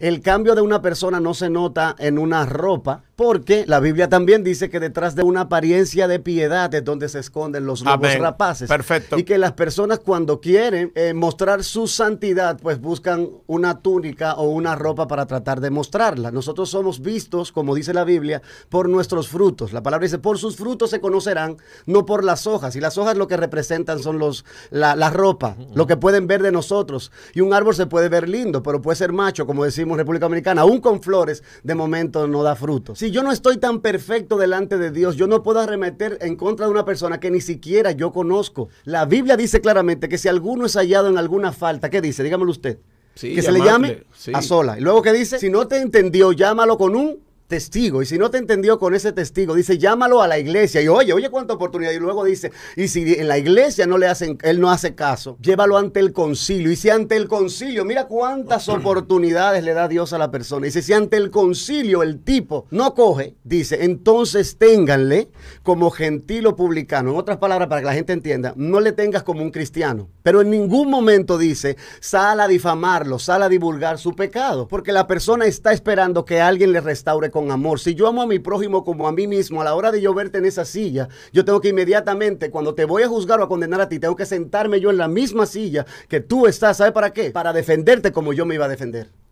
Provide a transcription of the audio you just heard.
El cambio de una persona no se nota en una ropa, porque la Biblia también dice que detrás de una apariencia de piedad es donde se esconden los lobos rapaces. Perfecto. Y que las personas cuando quieren eh, mostrar su santidad, pues buscan una túnica o una ropa para tratar de mostrarla. Nosotros somos vistos, como dice la Biblia, por nuestros frutos. La palabra dice, por sus frutos se conocerán, no por las hojas. Y las hojas lo que representan son los, la, la ropa, lo que pueden ver de nosotros. Y un árbol se puede ver lindo, pero puede ser macho, como decimos en República Dominicana. Aún con flores, de momento no da frutos si yo no estoy tan perfecto delante de Dios, yo no puedo arremeter en contra de una persona que ni siquiera yo conozco. La Biblia dice claramente que si alguno es hallado en alguna falta, ¿qué dice? Dígamelo usted. que se le llame a sola. Y luego que dice, si no te entendió, llámalo con un testigo. Y si no te entendió con ese testigo, dice, llámalo a la iglesia. Y oye, oye cuánta oportunidad. Y luego dice, y si en la iglesia no le hacen, él no hace caso, llévalo ante el concilio. Y si ante el concilio, mira cuántas oportunidades le da Dios a la persona. Y si, ante el concilio el tipo no coge, dice, entonces ténganle como gentil o publicano. En otras palabras, para que la gente entienda, no le tengas como un cristiano. Pero en ningún momento dice, sal a difamarlo, sal a divulgar su pecado. Porque la persona está esperando que alguien le restaure amor. Si yo amo a mi prójimo como a mí mismo, a la hora de yo verte en esa silla, yo tengo que inmediatamente, cuando te voy a juzgar o a condenar a ti, tengo que sentarme yo en la misma silla que tú estás. ¿Sabe para qué? Para defenderte como yo me iba a defender.